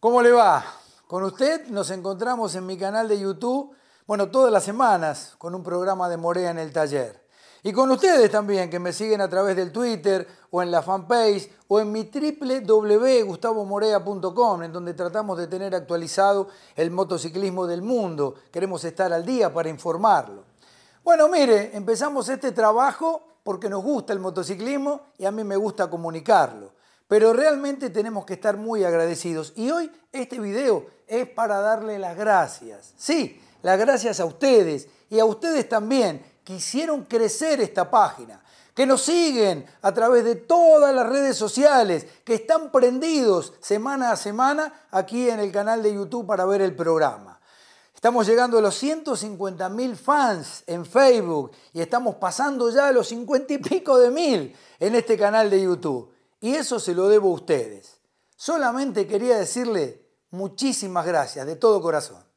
¿Cómo le va? Con usted nos encontramos en mi canal de YouTube, bueno, todas las semanas, con un programa de Morea en el taller. Y con ustedes también, que me siguen a través del Twitter o en la fanpage o en mi www.gustavomorea.com, en donde tratamos de tener actualizado el motociclismo del mundo. Queremos estar al día para informarlo. Bueno, mire, empezamos este trabajo porque nos gusta el motociclismo y a mí me gusta comunicarlo. Pero realmente tenemos que estar muy agradecidos. Y hoy este video es para darle las gracias. Sí, las gracias a ustedes y a ustedes también que hicieron crecer esta página, que nos siguen a través de todas las redes sociales, que están prendidos semana a semana aquí en el canal de YouTube para ver el programa. Estamos llegando a los 150.000 mil fans en Facebook y estamos pasando ya a los 50 y pico de mil en este canal de YouTube. Y eso se lo debo a ustedes. Solamente quería decirle muchísimas gracias de todo corazón.